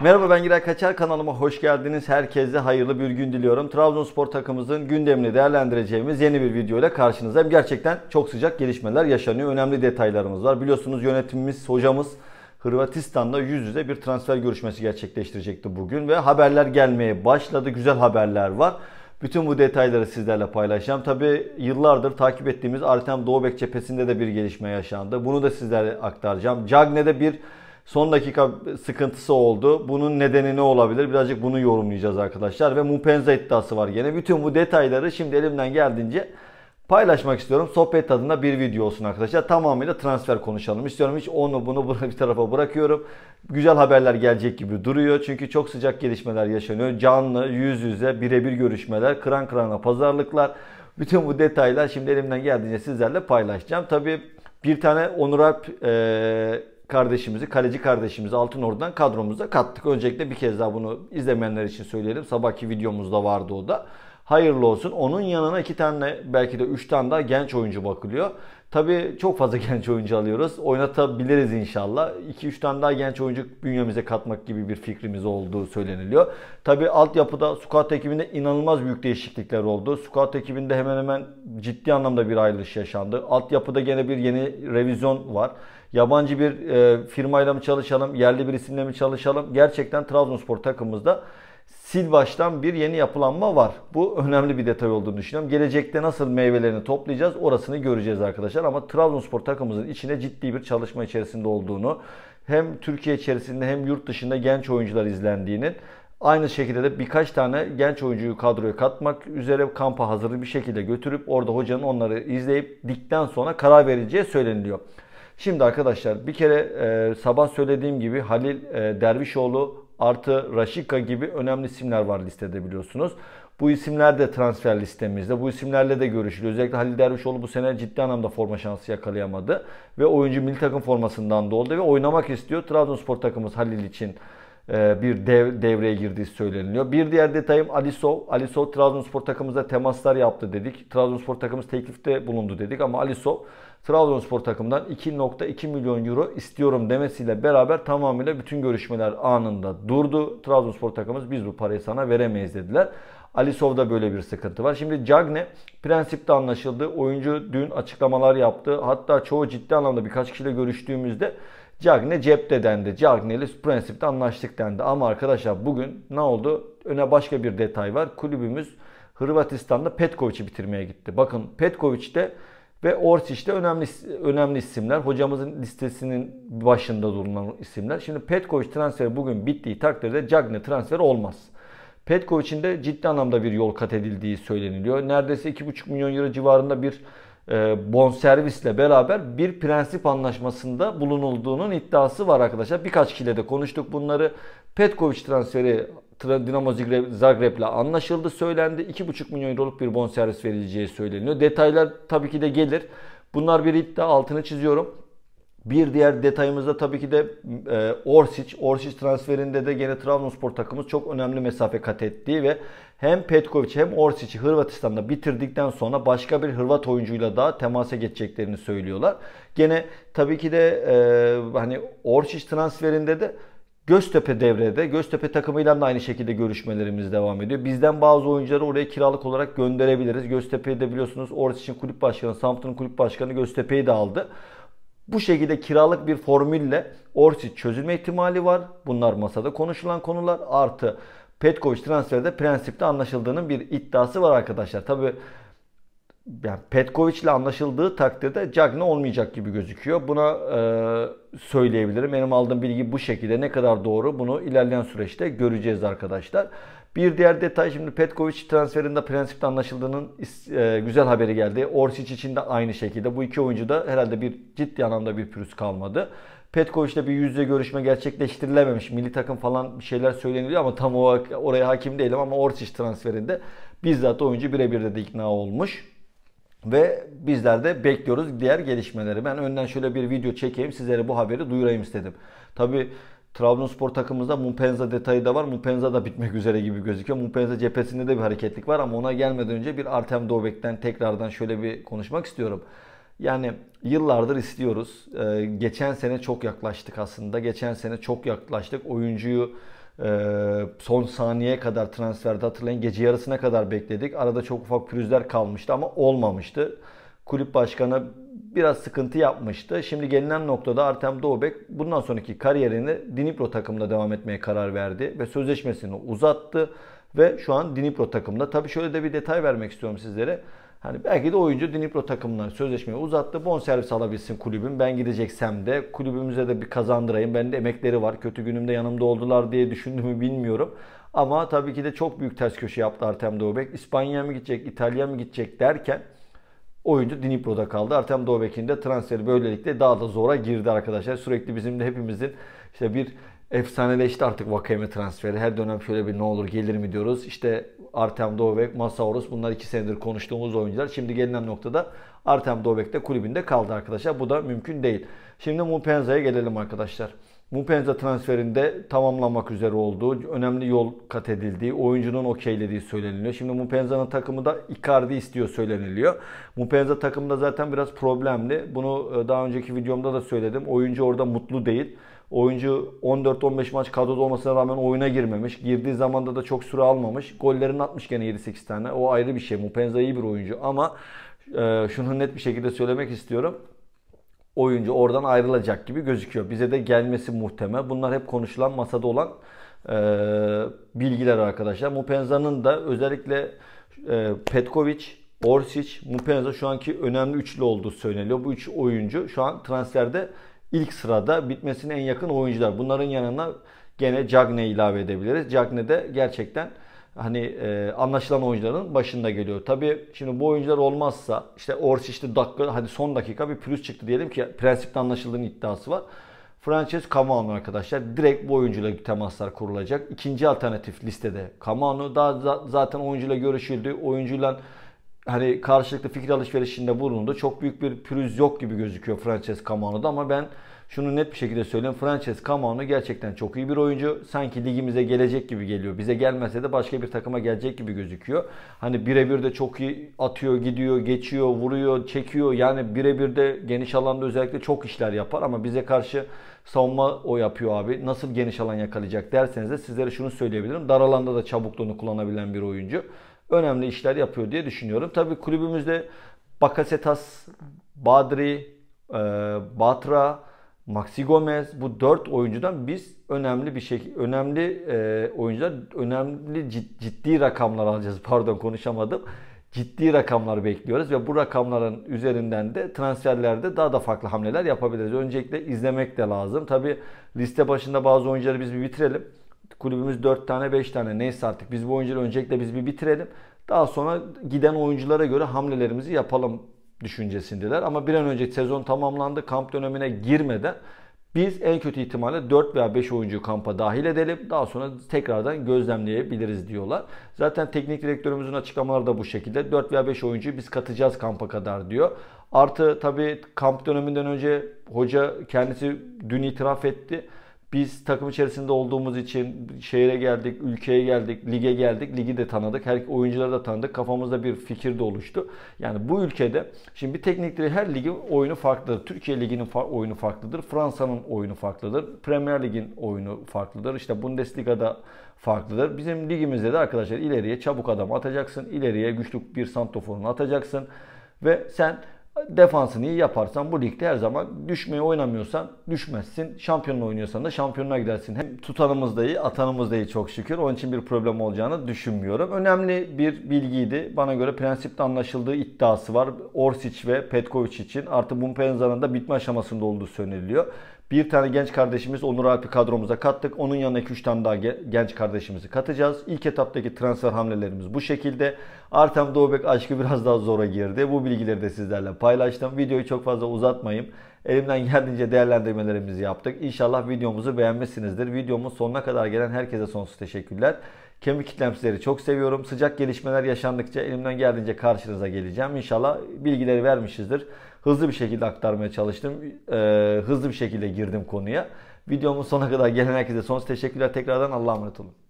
Merhaba ben Giray Kaçar kanalıma hoş geldiniz. Herkese hayırlı bir gün diliyorum. Trabzonspor takımımızın gündemini değerlendireceğimiz yeni bir video ile karşınızdayım. Gerçekten çok sıcak gelişmeler yaşanıyor. Önemli detaylarımız var. Biliyorsunuz yönetimimiz, hocamız Hırvatistan'da yüz yüze bir transfer görüşmesi gerçekleştirecekti bugün ve haberler gelmeye başladı. Güzel haberler var. Bütün bu detayları sizlerle paylaşacağım. Tabi yıllardır takip ettiğimiz Artem Doğubek cephesinde de bir gelişme yaşandı. Bunu da sizlere aktaracağım. Cagne'de bir Son dakika sıkıntısı oldu. Bunun nedeni ne olabilir? Birazcık bunu yorumlayacağız arkadaşlar. Ve Mupenza iddiası var gene. Bütün bu detayları şimdi elimden geldiğince paylaşmak istiyorum. Sohbet tadında bir video olsun arkadaşlar. Tamamıyla transfer konuşalım istiyorum. Hiç onu bunu bir tarafa bırakıyorum. Güzel haberler gelecek gibi duruyor. Çünkü çok sıcak gelişmeler yaşanıyor. Canlı, yüz yüze, birebir görüşmeler, kıran kırana pazarlıklar. Bütün bu detaylar şimdi elimden geldiğince sizlerle paylaşacağım. Tabii bir tane Onur Alp e, kardeşimizi, kaleci kardeşimizi Altın Ordu'dan kadromuza kattık. Öncelikle bir kez daha bunu izlemeyenler için söyleyelim. Sabahki videomuzda vardı o da hayırlı olsun. Onun yanına iki tane belki de üç tane daha genç oyuncu bakılıyor. Tabii çok fazla genç oyuncu alıyoruz. Oynatabiliriz inşallah. 2 üç tane daha genç oyuncu bünyemize katmak gibi bir fikrimiz olduğu söyleniliyor. Tabii altyapıda squat ekibinde inanılmaz büyük değişiklikler oldu. Squat ekibinde hemen hemen ciddi anlamda bir ayrılış yaşandı. Altyapıda gene bir yeni revizyon var. Yabancı bir e, firmayla mı çalışalım, yerli bir isimle mi çalışalım? Gerçekten Trabzonspor takımımızda sil baştan bir yeni yapılanma var. Bu önemli bir detay olduğunu düşünüyorum. Gelecekte nasıl meyvelerini toplayacağız orasını göreceğiz arkadaşlar. Ama Trabzonspor takımımızın içine ciddi bir çalışma içerisinde olduğunu hem Türkiye içerisinde hem yurt dışında genç oyuncular izlendiğinin Aynı şekilde de birkaç tane genç oyuncuyu kadroya katmak üzere kampa hazır bir şekilde götürüp orada hocanın onları izleyip dikten sonra karar vereceği söyleniliyor. Şimdi arkadaşlar bir kere e, sabah söylediğim gibi Halil e, Dervişoğlu artı Raşika gibi önemli isimler var listede biliyorsunuz. Bu isimler de transfer listemizde. Bu isimlerle de görüşülüyor. Özellikle Halil Dervişoğlu bu sene ciddi anlamda forma şansı yakalayamadı. Ve oyuncu milli takım formasından da oldu ve oynamak istiyor. Trabzonspor takımımız Halil için e, bir dev, devreye girdiği söyleniyor. Bir diğer detayım Alisov. Alisov Trabzonspor takımımıza temaslar yaptı dedik. Trabzonspor takımımız teklifte bulundu dedik ama Alisov Trabzonspor takımından 2.2 milyon euro istiyorum demesiyle beraber tamamıyla bütün görüşmeler anında durdu. Trabzonspor takımımız biz bu parayı sana veremeyiz dediler. Alisov'da böyle bir sıkıntı var. Şimdi Cagne prensipte anlaşıldı. Oyuncu dün açıklamalar yaptı. Hatta çoğu ciddi anlamda birkaç kişiyle görüştüğümüzde Cagney cepte dendi. Cagney ile prensipte anlaştık dendi. Ama arkadaşlar bugün ne oldu? Öne başka bir detay var. Kulübümüz Hırvatistan'da Petkovic'i bitirmeye gitti. Bakın Petkovic de ve Orsic de önemli önemli isimler. Hocamızın listesinin başında bulunan isimler. Şimdi Petkovic transferi bugün bittiği takdirde Cagney transferi olmaz. Petkovic'in de ciddi anlamda bir yol kat edildiği söyleniliyor. Neredeyse 2,5 milyon euro civarında bir e, bon servisle beraber bir prensip anlaşmasında bulunulduğunun iddiası var arkadaşlar. Birkaç kişiyle de konuştuk bunları. Petkovic transferi Dinamo Zagreb'le anlaşıldı söylendi. 2,5 milyon euroluk bir bon servis verileceği söyleniyor. Detaylar tabii ki de gelir. Bunlar bir iddia altını çiziyorum. Bir diğer detayımızda tabii ki de e, Orsic. Orsic transferinde de gene Trabzonspor takımımız çok önemli mesafe kat etti ve hem Petkovic hem Orsic'i Hırvatistan'da bitirdikten sonra başka bir Hırvat oyuncuyla daha temasa geçeceklerini söylüyorlar. Gene tabii ki de e, hani Orsic transferinde de Göztepe devrede. Göztepe takımıyla da aynı şekilde görüşmelerimiz devam ediyor. Bizden bazı oyuncuları oraya kiralık olarak gönderebiliriz. Göztepe'yi de biliyorsunuz Orsic'in kulüp başkanı, Samsun'un kulüp başkanı Göztepe'yi de aldı. Bu şekilde kiralık bir formülle Orsic çözülme ihtimali var. Bunlar masada konuşulan konular. Artı Petkovic transferde prensipte anlaşıldığının bir iddiası var arkadaşlar. Tabii yani Petkovic ile anlaşıldığı takdirde Cagney olmayacak gibi gözüküyor. Buna e, söyleyebilirim. Benim aldığım bilgi bu şekilde. Ne kadar doğru bunu ilerleyen süreçte göreceğiz arkadaşlar. Bir diğer detay şimdi Petkovic transferinde prensipte anlaşıldığının e, güzel haberi geldi. Orsic için de aynı şekilde. Bu iki oyuncu da herhalde bir ciddi anlamda bir pürüz kalmadı. ile bir yüzde görüşme gerçekleştirilememiş. Milli takım falan bir şeyler söyleniliyor ama tam oraya hakim değilim ama Orsic transferinde bizzat oyuncu birebir de ikna olmuş. Ve bizler de bekliyoruz diğer gelişmeleri. Ben önden şöyle bir video çekeyim sizlere bu haberi duyurayım istedim. Tabi Trabzonspor takımımızda Mupenza detayı da var. Mupenza da bitmek üzere gibi gözüküyor. Mupenza cephesinde de bir hareketlik var ama ona gelmeden önce bir Artem Dobek'ten tekrardan şöyle bir konuşmak istiyorum. Yani yıllardır istiyoruz. Ee, geçen sene çok yaklaştık aslında. Geçen sene çok yaklaştık. Oyuncuyu ee, son saniyeye kadar transferde hatırlayın gece yarısına kadar bekledik. Arada çok ufak pürüzler kalmıştı ama olmamıştı. Kulüp başkanı biraz sıkıntı yapmıştı. Şimdi gelinen noktada Artem Doğbek bundan sonraki kariyerini Dnipro takımında devam etmeye karar verdi ve sözleşmesini uzattı ve şu an Dnipro takımında. Tabii şöyle de bir detay vermek istiyorum sizlere. Hani belki de oyuncu Dnipro takımına sözleşmeyi uzattı. Bon servis alabilsin kulübüm. Ben gideceksem de kulübümüze de bir kazandırayım. Ben de emekleri var. Kötü günümde yanımda oldular diye düşündüğümü bilmiyorum. Ama tabii ki de çok büyük ters köşe yaptı Artem Dovbek. İspanya mı gidecek, İtalya mı gidecek derken oyuncu Dnipro'da kaldı. Artem Dovbek'in de transferi böylelikle daha da zora girdi arkadaşlar. Sürekli bizim de hepimizin işte bir efsaneleşti artık Vakayeme transferi. Her dönem şöyle bir ne olur gelir mi diyoruz. İşte Artem Dovbek, Masaurus bunlar iki senedir konuştuğumuz oyuncular. Şimdi gelinen noktada Artem Dovbek de kulübünde kaldı arkadaşlar. Bu da mümkün değil. Şimdi Mupenza'ya gelelim arkadaşlar. Mupenza transferinde tamamlanmak üzere olduğu, önemli yol kat edildiği, oyuncunun okeylediği söyleniliyor. Şimdi Mupenza'nın takımı da Icardi istiyor söyleniliyor. Mupenza takımda zaten biraz problemli. Bunu e, daha önceki videomda da söyledim. Oyuncu orada mutlu değil. Oyuncu 14-15 maç kadroda olmasına rağmen oyuna girmemiş. Girdiği zaman da çok süre almamış. Gollerini atmış gene 7-8 tane. O ayrı bir şey. Mupenza iyi bir oyuncu ama e, şunu net bir şekilde söylemek istiyorum oyuncu oradan ayrılacak gibi gözüküyor. Bize de gelmesi muhtemel. Bunlar hep konuşulan masada olan e, bilgiler arkadaşlar. Mupenza'nın da özellikle e, Petkovic, Orsic, Mupenza şu anki önemli üçlü olduğu söyleniyor. Bu üç oyuncu şu an transferde ilk sırada bitmesine en yakın oyuncular. Bunların yanına gene Cagne ilave edebiliriz. Cagne de gerçekten hani e, anlaşılan oyuncuların başında geliyor. Tabii şimdi bu oyuncular olmazsa işte Orsic işte dakika hadi son dakika bir pürüz çıktı diyelim ki prensipte anlaşıldığının iddiası var. Frances Camano arkadaşlar direkt bu oyuncuyla temaslar kurulacak. İkinci alternatif listede Camano daha zaten oyuncuyla görüşüldü. Oyuncuyla hani karşılıklı fikir alışverişinde bulundu. Çok büyük bir pürüz yok gibi gözüküyor Frances Camaro'da ama ben şunu net bir şekilde söyleyeyim. Frances Camano gerçekten çok iyi bir oyuncu. Sanki ligimize gelecek gibi geliyor. Bize gelmese de başka bir takıma gelecek gibi gözüküyor. Hani birebir de çok iyi atıyor, gidiyor, geçiyor, vuruyor, çekiyor. Yani birebir de geniş alanda özellikle çok işler yapar ama bize karşı savunma o yapıyor abi. Nasıl geniş alan yakalayacak derseniz de sizlere şunu söyleyebilirim. Dar alanda da çabukluğunu kullanabilen bir oyuncu önemli işler yapıyor diye düşünüyorum. Tabii kulübümüzde Bakasetas, Badri, e, Batra, Maxi Gomez bu dört oyuncudan biz önemli bir şey önemli e, oyuncular önemli ciddi rakamlar alacağız. Pardon konuşamadım. Ciddi rakamlar bekliyoruz ve bu rakamların üzerinden de transferlerde daha da farklı hamleler yapabiliriz. Öncelikle izlemek de lazım. Tabi liste başında bazı oyuncuları biz bir bitirelim. Kulübümüz 4 tane 5 tane neyse artık biz bu oyuncuları öncelikle biz bir bitirelim. Daha sonra giden oyunculara göre hamlelerimizi yapalım düşüncesindeler. Ama bir an önce sezon tamamlandı. Kamp dönemine girmeden biz en kötü ihtimalle 4 veya 5 oyuncu kampa dahil edelim. Daha sonra tekrardan gözlemleyebiliriz diyorlar. Zaten teknik direktörümüzün açıklamaları da bu şekilde. 4 veya 5 oyuncuyu biz katacağız kampa kadar diyor. Artı tabii kamp döneminden önce hoca kendisi dün itiraf etti. Biz takım içerisinde olduğumuz için şehire geldik, ülkeye geldik, lige geldik. Ligi de tanıdık. Her oyuncuları da tanıdık. Kafamızda bir fikir de oluştu. Yani bu ülkede şimdi bir teknik direktör her ligin oyunu farklıdır. Türkiye liginin fa oyunu farklıdır. Fransa'nın oyunu farklıdır. Premier Lig'in oyunu farklıdır. İşte Bundesliga'da farklıdır. Bizim ligimizde de arkadaşlar ileriye çabuk adam atacaksın. ileriye güçlü bir santoforunu atacaksın. Ve sen Defansını iyi yaparsan bu ligde her zaman düşmeye oynamıyorsan düşmezsin. Şampiyonla oynuyorsan da şampiyonuna gidersin. Hem tutanımız da iyi, atanımız da iyi çok şükür. Onun için bir problem olacağını düşünmüyorum. Önemli bir bilgiydi. Bana göre prensipte anlaşıldığı iddiası var. Orsic ve Petkovic için. Artı Bumpenza'nın da bitme aşamasında olduğu söyleniliyor. Bir tane genç kardeşimiz Onur Alp'i kadromuza kattık. Onun yanına 2-3 tane daha genç kardeşimizi katacağız. İlk etaptaki transfer hamlelerimiz bu şekilde. Artem Doğbek aşkı biraz daha zora girdi. Bu bilgileri de sizlerle paylaşacağım paylaştım. Videoyu çok fazla uzatmayayım. Elimden geldiğince değerlendirmelerimizi yaptık. İnşallah videomuzu beğenmişsinizdir. Videomun sonuna kadar gelen herkese sonsuz teşekkürler. Kemik kitlem sizleri çok seviyorum. Sıcak gelişmeler yaşandıkça elimden geldiğince karşınıza geleceğim. İnşallah bilgileri vermişizdir. Hızlı bir şekilde aktarmaya çalıştım. Ee, hızlı bir şekilde girdim konuya. Videomun sonuna kadar gelen herkese sonsuz teşekkürler. Tekrardan Allah'a emanet olun.